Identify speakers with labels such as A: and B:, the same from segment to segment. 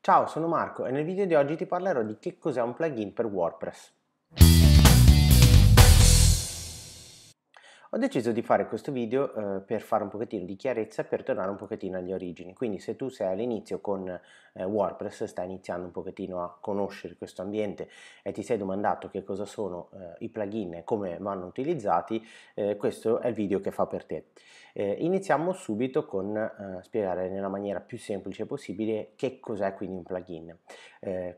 A: Ciao, sono Marco e nel video di oggi ti parlerò di che cos'è un plugin per WordPress. Ho deciso di fare questo video eh, per fare un pochettino di chiarezza, per tornare un pochettino agli origini, quindi se tu sei all'inizio con eh, WordPress, stai iniziando un pochettino a conoscere questo ambiente e ti sei domandato che cosa sono eh, i plugin e come vanno utilizzati, eh, questo è il video che fa per te. Eh, iniziamo subito con eh, spiegare nella maniera più semplice possibile che cos'è quindi un plugin.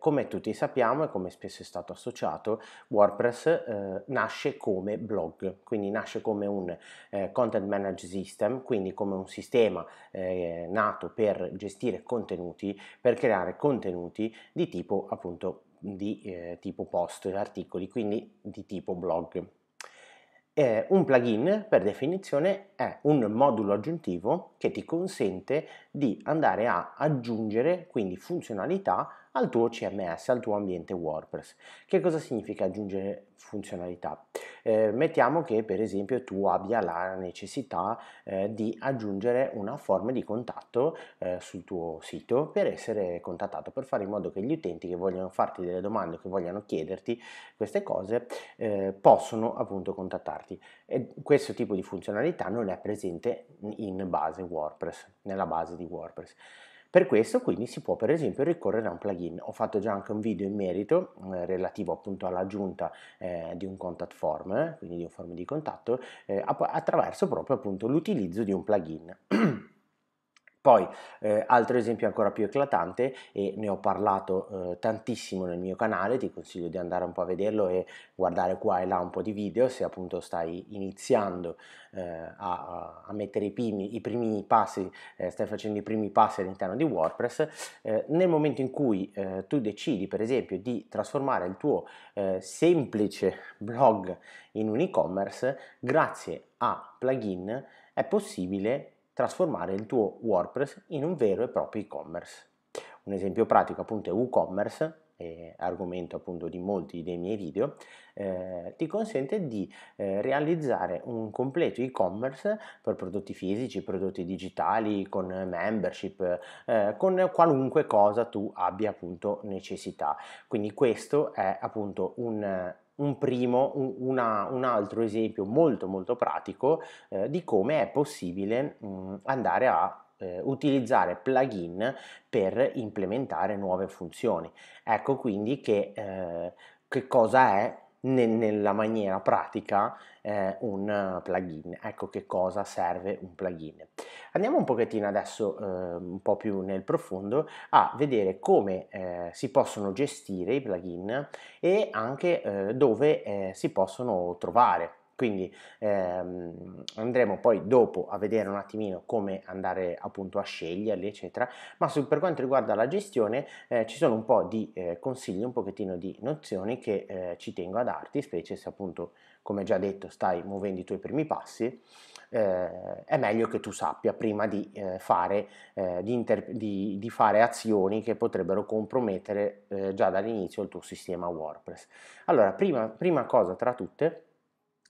A: come tutti sappiamo e come spesso è stato associato, WordPress nasce come blog, quindi nasce come come un eh, content managed system, quindi come un sistema eh, nato per gestire contenuti, per creare contenuti di tipo appunto di eh, tipo post, articoli, quindi di tipo blog. Eh, un plugin, per definizione, è un modulo aggiuntivo che ti consente di andare a aggiungere quindi funzionalità al tuo CMS, al tuo ambiente WordPress. Che cosa significa aggiungere funzionalità? Eh, mettiamo che per esempio tu abbia la necessità eh, di aggiungere una forma di contatto eh, sul tuo sito per essere contattato, per fare in modo che gli utenti che vogliono farti delle domande, che vogliono chiederti queste cose, eh, possono appunto contattarti. E questo tipo di funzionalità non è presente in base WordPress, nella base di WordPress. Per questo quindi si può per esempio ricorrere a un plugin. Ho fatto già anche un video in merito eh, relativo appunto all'aggiunta eh, di un contact form, eh, quindi di un form di contatto, eh, attraverso proprio appunto l'utilizzo di un plugin. Poi eh, altro esempio ancora più eclatante e ne ho parlato eh, tantissimo nel mio canale, ti consiglio di andare un po' a vederlo e guardare qua e là un po' di video se appunto stai iniziando eh, a, a, mettere i, primi, i primi passi, eh, stai facendo i primi passi all'interno di WordPress, eh, nel momento in cui eh, tu decidi per esempio di trasformare il tuo semplice blog in un e-commerce, grazie a plugin è possibile trasformare il tuo WordPress in un vero e proprio e-commerce. Un esempio pratico appunto è WooCommerce, eh, argomento appunto di molti dei miei video, eh, ti consente di eh, realizzare un completo e-commerce per prodotti fisici, prodotti digitali, con membership, eh, con qualunque cosa tu abbia appunto necessità. Quindi questo è appunto un un primo, un, una, un altro esempio molto molto pratico eh, di come è possibile mh, mm, andare a eh, utilizzare plugin per implementare nuove funzioni. Ecco quindi che, eh, che cosa è ne, nella maniera pratica eh, un eh, plugin. Ecco che cosa serve un plugin. Andiamo un pochettino adesso eh, un po' più nel profondo a vedere come eh, si possono gestire i plugin e anche eh, dove eh, si possono trovare. Quindi ehm, andremo poi dopo a vedere un attimino come andare appunto a sceglierli, eccetera. Ma sul, per quanto riguarda la gestione, eh, ci sono un po' di eh, consigli, un pochettino di nozioni che eh, ci tengo a darti, specie se appunto, come già detto, stai muovendo i tuoi primi passi. Eh, è meglio che tu sappia prima di, eh, fare, eh, di, di, di fare, azioni che potrebbero compromettere eh, già dall'inizio il tuo sistema WordPress. Allora, prima, prima cosa tra tutte,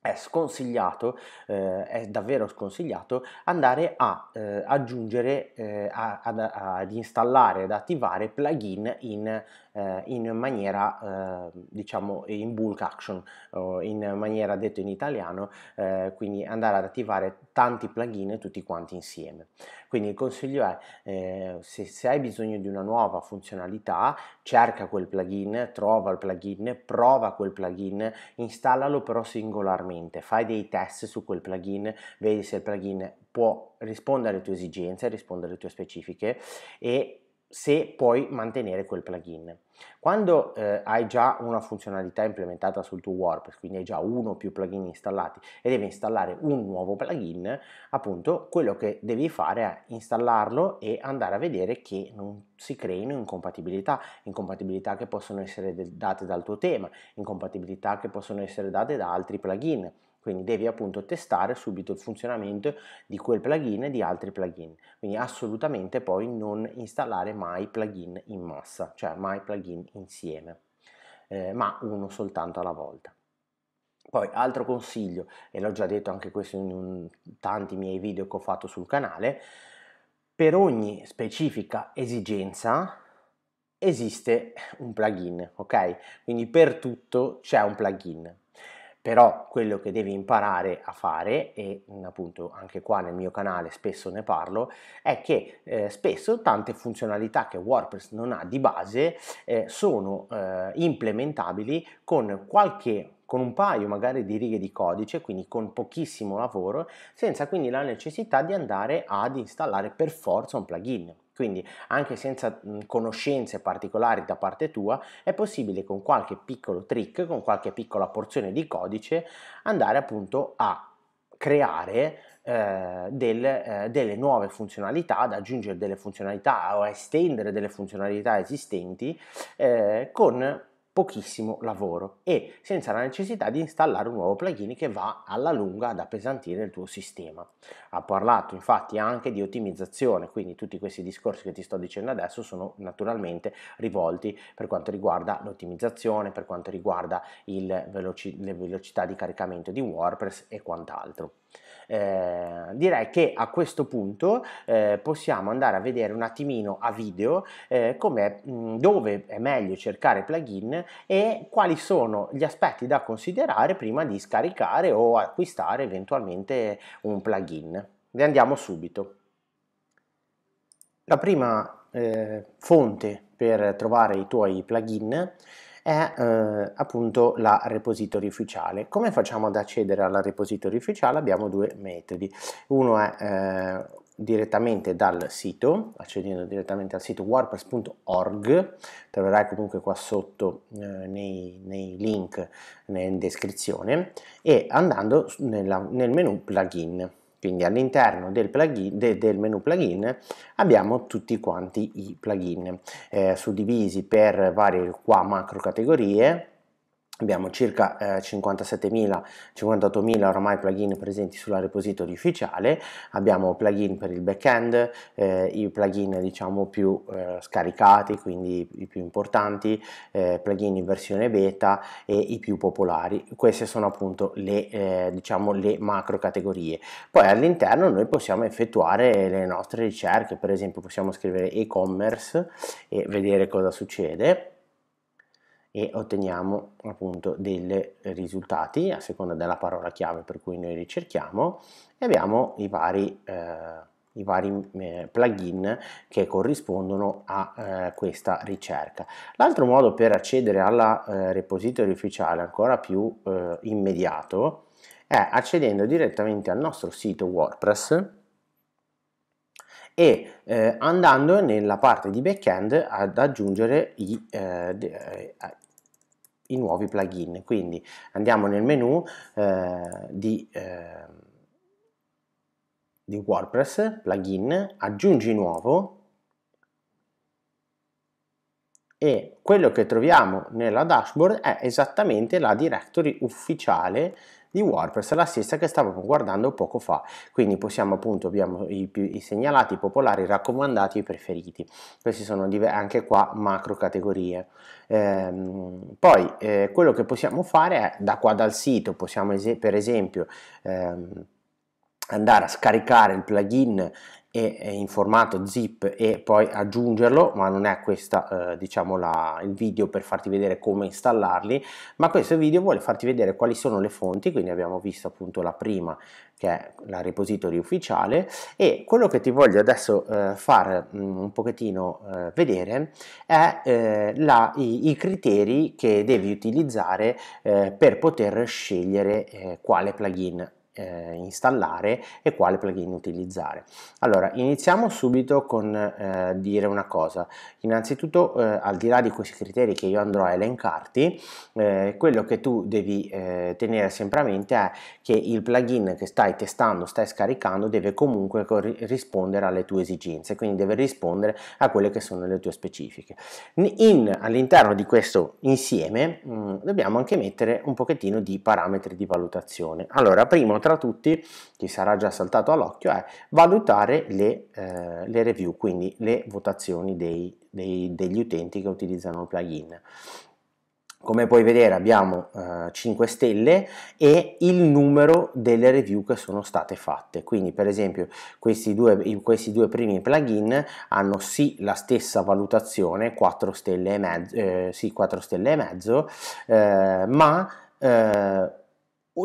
A: è sconsigliato, eh, è davvero sconsigliato andare a eh, aggiungere, eh, ad, ad, installare, ad attivare plugin in, eh, in maniera eh, diciamo in bulk action o in maniera detto in italiano, eh, quindi andare ad attivare tanti plugin tutti quanti insieme. Quindi il consiglio è se, se hai bisogno di una nuova funzionalità, cerca quel plugin, trova il plugin, prova quel plugin, installalo però singolarmente continuamente, fai dei test su quel plugin, vedi se il plugin può rispondere alle tue esigenze, rispondere alle tue specifiche e se puoi mantenere quel plugin. Quando eh, hai già una funzionalità implementata sul tuo WordPress, quindi hai già uno o più plugin installati e devi installare un nuovo plugin, appunto quello che devi fare è installarlo e andare a vedere che non si creino incompatibilità, incompatibilità che possono essere date dal tuo tema, incompatibilità che possono essere date da altri plugin quindi devi appunto testare subito il funzionamento di quel plugin e di altri plugin quindi assolutamente poi non installare mai plugin in massa cioè mai plugin insieme eh, ma uno soltanto alla volta poi altro consiglio e l'ho già detto anche questo in un, tanti miei video che ho fatto sul canale per ogni specifica esigenza esiste un plugin ok quindi per tutto c'è un plugin però quello che devi imparare a fare, e mhmm, appunto anche qua nel mio canale spesso ne parlo, è che eh, spesso tante funzionalità che WordPress non ha di base eh, sono eh, implementabili con qualche con un paio magari di righe di codice, quindi con pochissimo lavoro, senza quindi la necessità di andare ad installare per forza un plugin. Quindi anche senza mhmm, conoscenze particolari da parte tua è possibile con qualche piccolo trick, con qualche piccola porzione di codice andare appunto a creare eh, del, eh, delle nuove funzionalità, ad aggiungere delle funzionalità o a estendere delle funzionalità esistenti eh, con pochissimo lavoro e senza la necessità di installare un nuovo plugin che va alla lunga ad appesantire il tuo sistema. Ha parlato infatti anche di ottimizzazione, quindi tutti questi discorsi che ti sto dicendo adesso sono naturalmente rivolti per quanto riguarda l'ottimizzazione, per quanto riguarda veloci le velocità di caricamento di WordPress e quant'altro. Eh, direi che a questo punto eh, possiamo andare a vedere un attimino a video eh, mh, mm, dove è meglio cercare plugin e quali sono gli aspetti da considerare prima di scaricare o acquistare eventualmente un plugin. Ne andiamo subito. La prima eh, fonte per trovare i tuoi plugin è eh, appunto la repository ufficiale. Come facciamo ad accedere alla repository ufficiale? Abbiamo due metodi. Uno è eh, direttamente dal sito, accedendo direttamente al sito wordpress.org, troverai comunque qua sotto eh, nei, nei, link in descrizione e andando nella, nel menu plugin quindi all'interno del, de, del, menu plugin abbiamo tutti quanti i plugin eh, suddivisi per varie qua macro categorie Abbiamo circa eh, 57.000, 58.000 ormai plugin presenti sulla repository ufficiale, abbiamo plugin per il backend, eh, i plugin diciamo più eh, scaricati, quindi i più importanti, eh, plugin in versione beta e i più popolari. Queste sono appunto le, eh, diciamo, le macro categorie. Poi all'interno noi possiamo effettuare le nostre ricerche, per esempio possiamo scrivere e-commerce e vedere cosa succede e otteniamo appunto dei risultati a seconda della parola chiave per cui noi ricerchiamo e abbiamo i vari, eh, i vari eh, plugin che corrispondono a eh, questa ricerca. L'altro modo per accedere alla eh, repository ufficiale ancora più eh, immediato è accedendo direttamente al nostro sito WordPress e eh, andando nella parte di backend ad aggiungere i, eh, eh i nuovi plugin. Quindi andiamo nel menu eh, di, eh, di WordPress, plugin, aggiungi nuovo e quello che troviamo nella dashboard è esattamente la directory ufficiale di WordPress la stessa che stavamo guardando poco fa quindi possiamo appunto abbiamo i, i segnalati i popolari i raccomandati e i preferiti questi sono anche qua macro categorie ehm, poi eh, quello che possiamo fare è da qua dal sito possiamo es per esempio ehm, andare a scaricare il plugin e in formato zip e poi aggiungerlo ma non è questo eh, diciamo la, il video per farti vedere come installarli ma questo video vuole farti vedere quali sono le fonti quindi abbiamo visto appunto la prima che è la repository ufficiale e quello che ti voglio adesso eh, far mh, mm, un pochettino eh, vedere è eh, la, i, i, criteri che devi utilizzare eh, per poter scegliere eh, quale plugin eh, installare e quale plugin utilizzare. Allora, iniziamo subito con eh, dire una cosa. Innanzitutto, eh, al di là di questi criteri che io andrò a elencarti, eh, quello che tu devi eh, tenere sempre a mente è che il plugin che stai testando, stai scaricando, deve comunque rispondere alle tue esigenze, quindi deve rispondere a quelle che sono le tue specifiche. all'interno di questo insieme mh, mm, dobbiamo anche mettere un pochettino di parametri di valutazione. Allora, primo tra tra tutti, che sarà già saltato all'occhio, è valutare le, eh, le, review, quindi le votazioni dei, dei, degli utenti che utilizzano il plugin. Come puoi vedere abbiamo eh, 5 stelle e il numero delle review che sono state fatte. Quindi per esempio questi due, questi due primi plugin hanno sì la stessa valutazione, 4 stelle e mezzo, eh, sì, 4 stelle e mezzo eh, ma eh,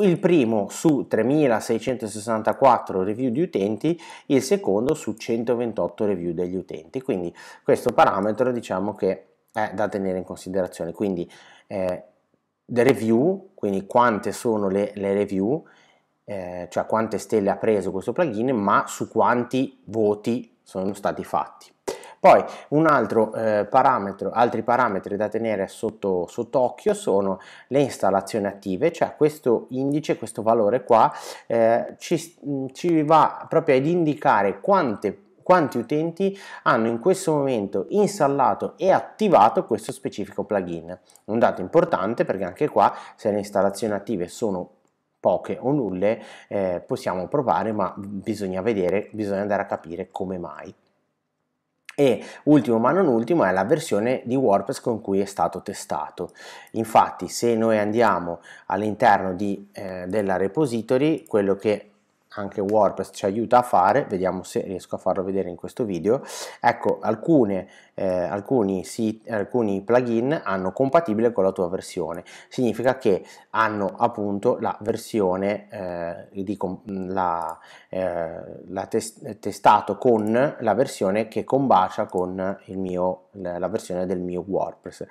A: il primo su 3664 review di utenti, il secondo su 128 review degli utenti. Quindi questo parametro diciamo che è da tenere in considerazione. Quindi eh, review, quindi quante sono le, le review, eh, cioè quante stelle ha preso questo plugin, ma su quanti voti sono stati fatti. Poi un altro eh, parametro, altri parametri da tenere sotto, sotto occhio sono le installazioni attive, cioè questo indice, questo valore qua eh, ci, ci va proprio ad indicare quante quanti utenti hanno in questo momento installato e attivato questo specifico plugin. Un dato importante perché anche qua se le installazioni attive sono poche o nulle eh, possiamo provare ma bisogna vedere, bisogna andare a capire come mai e ultimo ma non ultimo è la versione di WordPress con cui è stato testato. Infatti se noi andiamo all'interno eh, della repository, quello che anche WordPress ci aiuta a fare, vediamo se riesco a farlo vedere in questo video, ecco alcune, eh, alcuni, sit, alcuni plugin hanno compatibile con la tua versione, significa che hanno appunto la versione, eh, di, la, eh, la tes testato con la versione che combacia con mio, la versione del mio WordPress.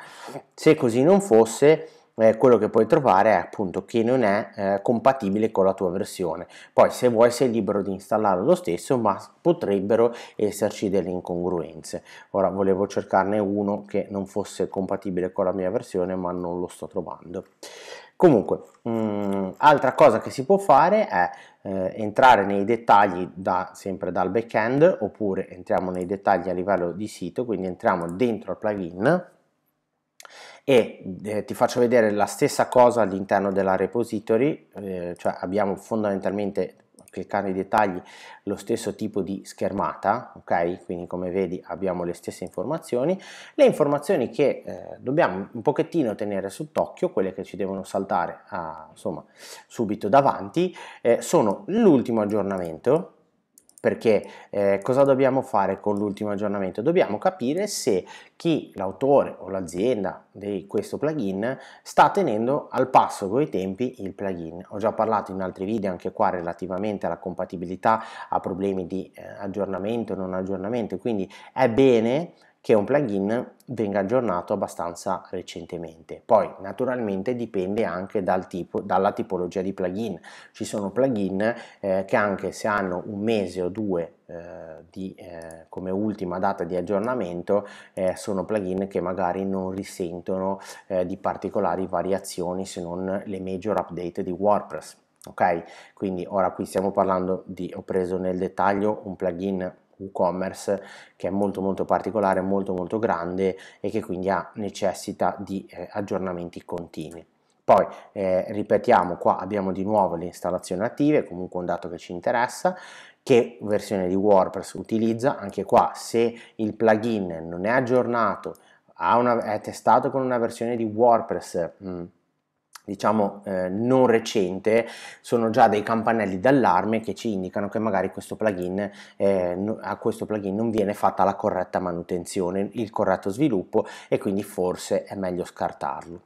A: Se così non fosse eh, quello che puoi trovare è appunto che non è eh, compatibile con la tua versione. Poi se vuoi sei libero di installarlo lo stesso, ma potrebbero esserci delle incongruenze. Ora volevo cercarne uno che non fosse compatibile con la mia versione, ma non lo sto trovando. Comunque, mh, mm, altra cosa che si può fare è eh, entrare nei dettagli da, sempre dal backend oppure entriamo nei dettagli a livello di sito, quindi entriamo dentro al plugin e eh, ti faccio vedere la stessa cosa all'interno della repository, eh, cioè abbiamo fondamentalmente cliccando i dettagli lo stesso tipo di schermata, ok? Quindi come vedi abbiamo le stesse informazioni, le informazioni che eh, dobbiamo un pochettino tenere sott'occhio, quelle che ci devono saltare a, ah, insomma subito davanti, eh, sono l'ultimo aggiornamento, perché eh, cosa dobbiamo fare con l'ultimo aggiornamento? Dobbiamo capire se chi, l'autore o l'azienda di questo plugin sta tenendo al passo con i tempi il plugin. Ho già parlato in altri video anche qua relativamente alla compatibilità a problemi di eh, aggiornamento e non aggiornamento, quindi è bene che un plugin venga aggiornato abbastanza recentemente. Poi naturalmente dipende anche dal tipo, dalla tipologia di plugin. Ci sono plugin eh, che anche se hanno un mese o due eh, di, eh, come ultima data di aggiornamento eh, sono plugin che magari non risentono eh, di particolari variazioni se non le major update di WordPress. Ok, quindi ora qui stiamo parlando di, ho preso nel dettaglio un plugin WooCommerce che è molto molto particolare, molto molto grande e che quindi ha, necessità di eh, aggiornamenti continui. Poi eh, ripetiamo, qua abbiamo di nuovo le installazioni attive, comunque un dato che ci interessa, che versione di WordPress utilizza, anche qua se il plugin non è aggiornato, una, è testato con una versione di WordPress mh, mm, diciamo eh, non recente sono già dei campanelli d'allarme che ci indicano che magari questo plugin, eh, a questo plugin non viene fatta la corretta manutenzione il corretto sviluppo e quindi forse è meglio scartarlo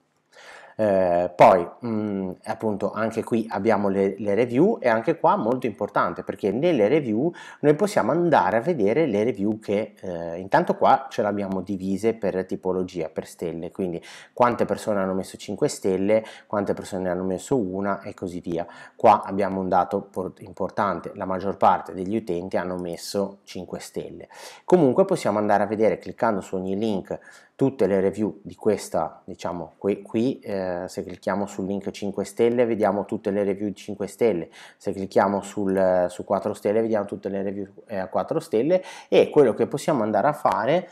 A: eh, poi mh, mm, appunto anche qui abbiamo le, le, review e anche qua molto importante perché nelle review noi possiamo andare a vedere le review che eh, intanto qua ce le abbiamo divise per tipologia, per stelle, quindi quante persone hanno messo 5 stelle, quante persone hanno messo una e così via. Qua abbiamo un dato importante, la maggior parte degli utenti hanno messo 5 stelle. Comunque possiamo andare a vedere cliccando su ogni link tutte le review di questa, diciamo qui, qui eh, se clicchiamo sul link 5 stelle vediamo tutte le review 5 stelle, se clicchiamo sul, su 4 stelle vediamo tutte le review eh, a eh, 4 stelle e quello che possiamo andare a fare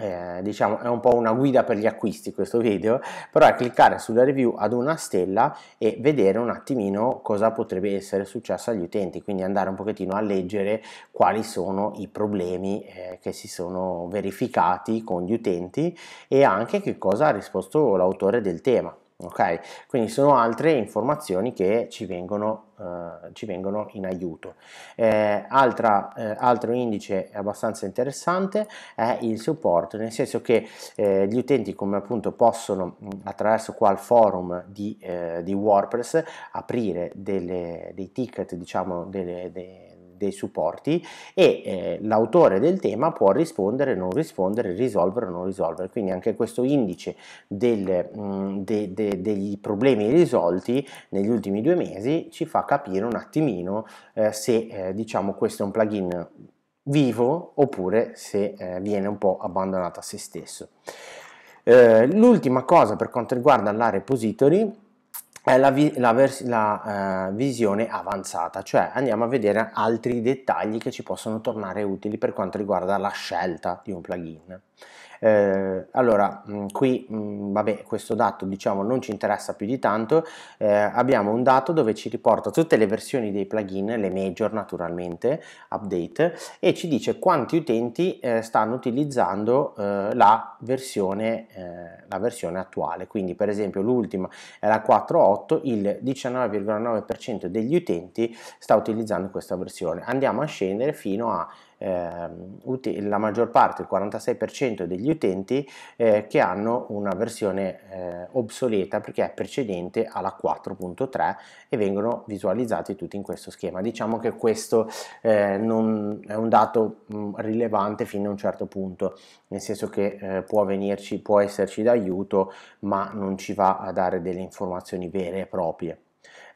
A: eh, diciamo è un po' una guida per gli acquisti questo video però è cliccare sulla review ad una stella e vedere un attimino cosa potrebbe essere successo agli utenti quindi andare un pochettino a leggere quali sono i problemi eh, che si sono verificati con gli utenti e anche che cosa ha risposto l'autore del tema Okay? Quindi sono altre informazioni che ci vengono, eh, ci vengono in aiuto. Eh, altra, eh, altro indice abbastanza interessante è il supporto, nel senso che eh, gli utenti come appunto possono attraverso qual forum di, eh, di WordPress aprire delle, dei ticket, diciamo, delle, dei, dei supporti e eh, l'autore del tema può rispondere, non rispondere, risolvere o non risolvere. Quindi anche questo indice del, mh, mm, de, de, degli problemi risolti negli ultimi due mesi ci fa capire un attimino eh, se eh, diciamo questo è un plugin vivo oppure se eh, viene un po' abbandonato a se stesso. Eh, l'ultima cosa per quanto riguarda la repository la, vi la, la uh, visione avanzata, cioè andiamo a vedere altri dettagli che ci possono tornare utili per quanto riguarda la scelta di un plugin. Eh, allora, mm, qui mh, mm, vabbè, questo dato diciamo non ci interessa più di tanto, eh, abbiamo un dato dove ci riporta tutte le versioni dei plugin, le major naturalmente, update, e ci dice quanti utenti eh, stanno utilizzando eh, la versione, eh, la, versione, attuale. Quindi per esempio l'ultima è la 4.8, il 19,9% degli utenti sta utilizzando questa versione. Andiamo a scendere fino a eh, la maggior parte, il 46% degli utenti eh, che hanno una versione eh, obsoleta perché è precedente alla 4.3 e vengono visualizzati tutti in questo schema. Diciamo che questo eh, non è un dato mh, mm, rilevante fino a un certo punto, nel senso che eh, può, venirci, può esserci d'aiuto ma non ci va a dare delle informazioni vere e proprie.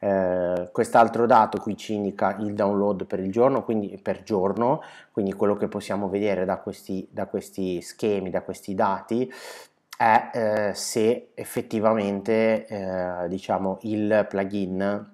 A: Eh, quest'altro dato qui ci indica il download per il giorno, quindi per giorno, quindi quello che possiamo vedere da questi, da questi schemi, da questi dati, è eh, se effettivamente eh, diciamo, il plugin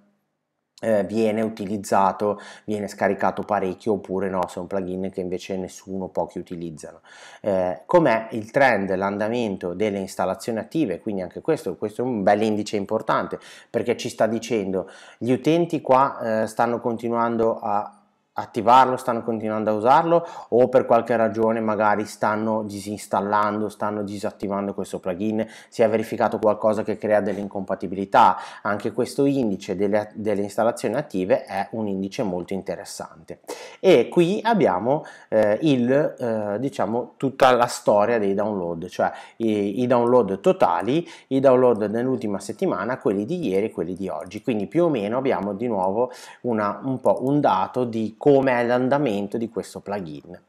A: eh, viene utilizzato, viene scaricato parecchio oppure no, se è un plugin che invece nessuno, pochi utilizzano. Eh, com'è il trend, l'andamento delle installazioni attive, quindi anche questo, questo è un bel indice importante perché ci sta dicendo gli utenti qua eh, stanno continuando a attivarlo, stanno continuando a usarlo o per qualche ragione magari stanno disinstallando, stanno disattivando questo plugin, si è verificato qualcosa che crea delle incompatibilità. Anche questo indice delle, delle installazioni attive è un indice molto interessante. E qui abbiamo eh, il, eh, diciamo, tutta la storia dei download, cioè i, i download totali, i download dell'ultima settimana, quelli di ieri e quelli di oggi. Quindi più o meno abbiamo di nuovo una, un po' un dato di come come è l'andamento di questo plugin.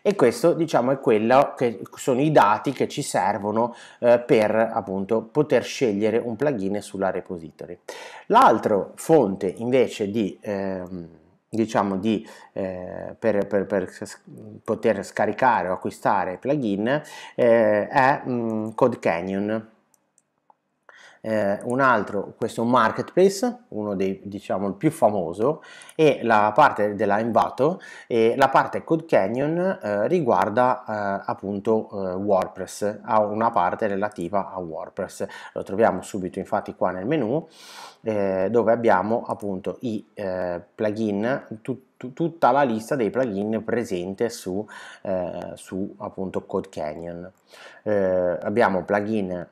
A: E questo diciamo è quello che sono i dati che ci servono eh, per appunto poter scegliere un plugin sulla repository. L'altra fonte invece di ehm, diciamo di, eh, per, per, per, poter scaricare o acquistare plugin eh, è mh, mm, Code Canyon eh, un altro, questo è un marketplace, uno dei diciamo il più famoso, e la parte della Envato e la parte Code Canyon eh, riguarda eh, appunto eh, WordPress, ha una parte relativa a WordPress. Lo troviamo subito infatti qua nel menu eh, dove abbiamo appunto i eh, plugin, tut tutta la lista dei plugin presente su, eh, su appunto Code Canyon. Eh, abbiamo plugin eh,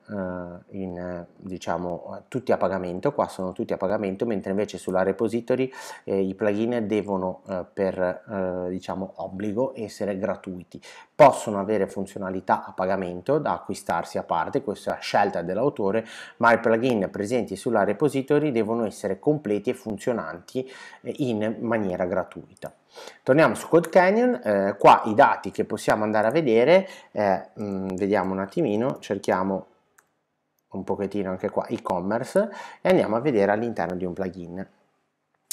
A: in, diciamo, tutti a pagamento, qua sono tutti a pagamento, mentre invece sulla repository i plugin devono per diciamo, obbligo essere gratuiti, possono avere funzionalità a pagamento da acquistarsi a parte, questa è la scelta dell'autore, ma i plugin presenti sulla repository devono essere completi e funzionanti eh, in maniera gratuita. Torniamo su Code Canyon, eh, qua i dati che possiamo andare a vedere, eh, mh, mm, vediamo un attimino, cerchiamo un pochettino anche qua e-commerce e andiamo a vedere all'interno di un plugin.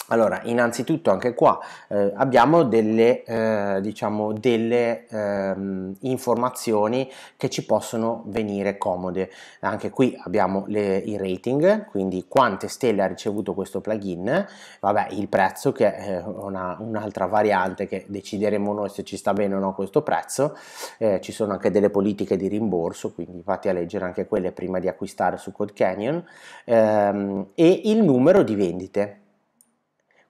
A: Allora, innanzitutto anche qua eh, abbiamo delle, eh, diciamo, delle ehm, informazioni che ci possono venire comode. Anche qui abbiamo le, i rating, quindi quante stelle ha ricevuto questo plugin, vabbè il prezzo che è eh, un'altra variante che decideremo noi se ci sta bene o no questo prezzo, eh, ci sono anche delle politiche di rimborso, quindi fate a leggere anche quelle prima di acquistare su Code Canyon, ehm, e il numero di vendite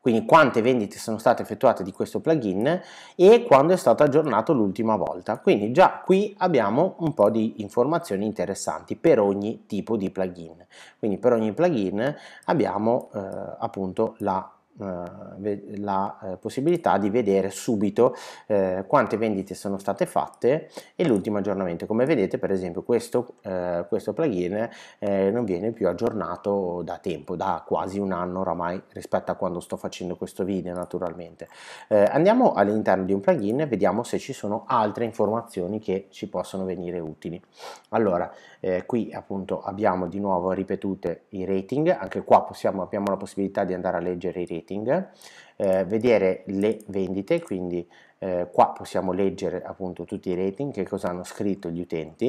A: quindi quante vendite sono state effettuate di questo plugin e quando è stato aggiornato l'ultima volta. Quindi già qui abbiamo un po' di informazioni interessanti per ogni tipo di plugin. Quindi per ogni plugin abbiamo eh, appunto la eh, la eh, possibilità di vedere subito eh, quante vendite sono state fatte e l'ultimo aggiornamento come vedete per esempio questo, eh, questo plugin eh, non viene più aggiornato da tempo da quasi un anno oramai rispetto a quando sto facendo questo video naturalmente eh, andiamo all'interno di un plugin e vediamo se ci sono altre informazioni che ci possono venire utili allora eh, qui appunto abbiamo di nuovo ripetute i rating, anche qua possiamo, abbiamo la possibilità di andare a leggere i rating, eh, vedere le vendite, quindi eh, qua possiamo leggere appunto tutti i rating, che cosa hanno scritto gli utenti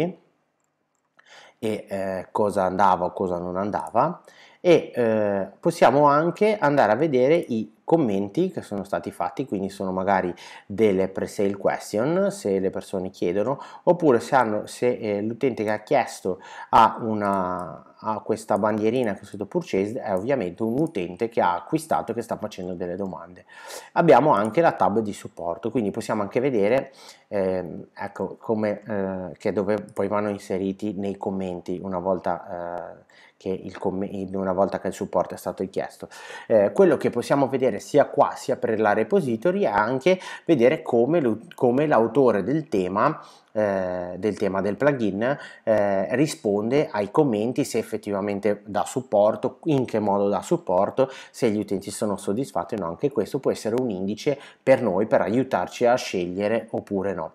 A: e eh, cosa andava o cosa non andava e eh, possiamo anche andare a vedere i commenti che sono stati fatti, quindi sono magari delle pre-sale question se le persone chiedono, oppure se, hanno, se eh, l'utente che ha chiesto ha, una, ha questa bandierina che sotto purchased è ovviamente un utente che ha acquistato e che sta facendo delle domande. Abbiamo anche la tab di supporto, quindi possiamo anche vedere eh, ecco, come, eh, che dove poi vanno inseriti nei commenti una volta eh, il una volta che il supporto è stato richiesto. Eh, quello che possiamo vedere sia qua sia per la repository è anche vedere come, come l'autore del tema eh, del tema del plugin eh, risponde ai commenti se effettivamente dà supporto, in che modo dà supporto, se gli utenti sono soddisfatti o no, anche questo può essere un indice per noi per aiutarci a scegliere oppure no.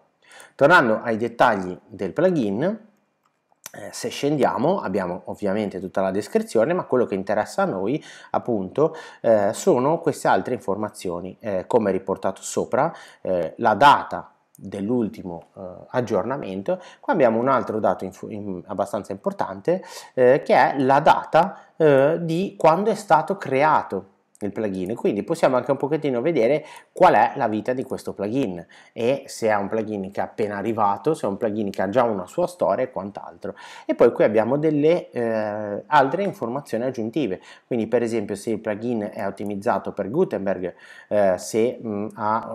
A: Tornando ai dettagli del plugin, eh, se scendiamo abbiamo ovviamente tutta la descrizione ma quello che interessa a noi appunto eh, sono queste altre informazioni eh, come riportato sopra eh, la data dell'ultimo eh, aggiornamento qua abbiamo un altro dato in, in, abbastanza importante eh, che è la data di quando è stato creato il plugin quindi possiamo anche un pochettino vedere qual è la vita di questo plugin e se è un plugin che è appena arrivato se è un plugin che ha già una sua storia e quant'altro e poi qui abbiamo delle eh, altre informazioni aggiuntive quindi per esempio se il plugin è ottimizzato per Gutenberg eh, se mh, mm, ha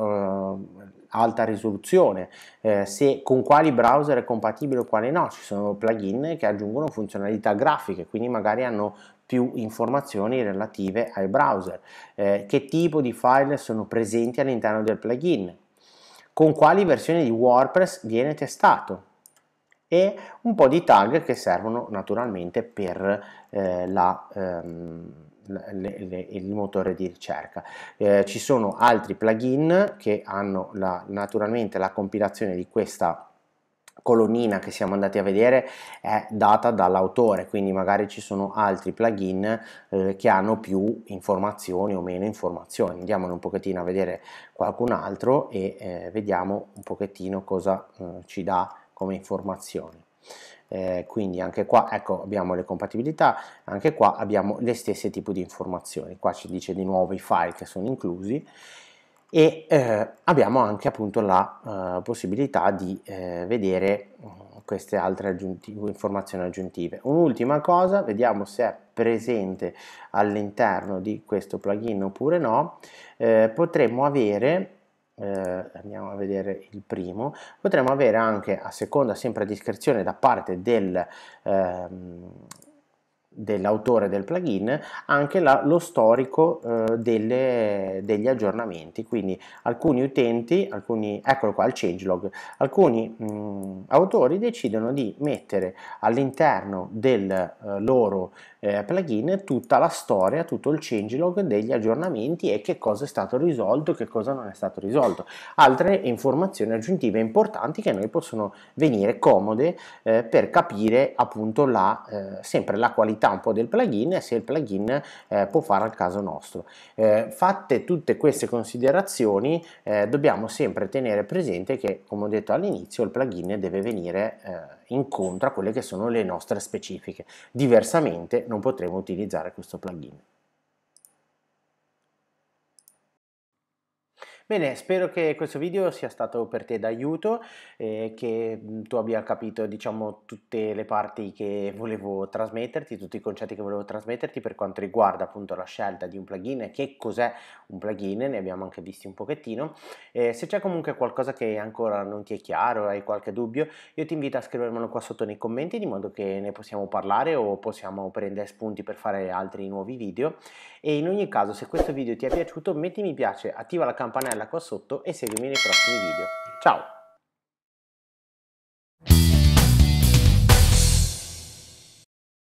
A: eh, alta risoluzione, eh, se con quali browser è compatibile o quale no, ci sono plugin che aggiungono funzionalità grafiche, quindi magari hanno più informazioni relative al browser, eh, che tipo di file sono presenti all'interno del plugin, con quali versioni di WordPress viene testato e un po' di tag che servono naturalmente per eh, la, ehm, le, le, il motore di ricerca. Eh, ci sono altri plugin che hanno la, naturalmente la compilazione di questa colonnina che siamo andati a vedere è data dall'autore, quindi magari ci sono altri plugin eh, che hanno più informazioni o meno informazioni. Andiamo un pochettino a vedere qualcun altro e eh, vediamo un pochettino cosa eh, ci dà come informazioni. Eh, quindi anche qua ecco, abbiamo le compatibilità, anche qua abbiamo le stesse tipi di informazioni, qua ci dice di nuovo i file che sono inclusi e eh, abbiamo anche appunto la eh, possibilità di eh, vedere mm, queste altre aggiuntive, informazioni aggiuntive. Un'ultima cosa, vediamo se è presente all'interno di questo plugin oppure no, eh, potremmo avere eh, andiamo a vedere il primo potremmo avere anche a seconda sempre a discrezione da parte del ehm, dell'autore del plugin anche la, lo storico eh, delle, degli aggiornamenti quindi alcuni utenti alcuni eccolo qua il changelog alcuni mh, mm, autori decidono di mettere all'interno del eh, loro eh, plugin tutta la storia, tutto il changelog degli aggiornamenti e che cosa è stato risolto e che cosa non è stato risolto. Altre informazioni aggiuntive importanti che noi possono venire comode eh, per capire appunto la, eh, sempre la qualità un po' del plugin e se il plugin eh, può fare al caso nostro. Eh, fatte tutte queste considerazioni eh, dobbiamo sempre tenere presente che come ho detto all'inizio il plugin deve venire incontro a quelle che sono le nostre specifiche. Diversamente non potremo utilizzare questo plugin. Bene, spero che questo video sia stato per te d'aiuto e che tu abbia capito diciamo tutte le parti che volevo trasmetterti, tutti i concetti che volevo trasmetterti per quanto riguarda appunto la scelta di un plugin e che cos'è un plugin, ne abbiamo anche visti un pochettino. Eh, se c'è comunque qualcosa che ancora non ti è chiaro, hai qualche dubbio, io ti invito a scrivermelo qua sotto nei commenti di modo che ne possiamo parlare o possiamo prendere spunti per fare altri nuovi video e in ogni caso se questo video ti è piaciuto metti mi piace, attiva la campanella qua sotto e seguimi nei prossimi video. Ciao!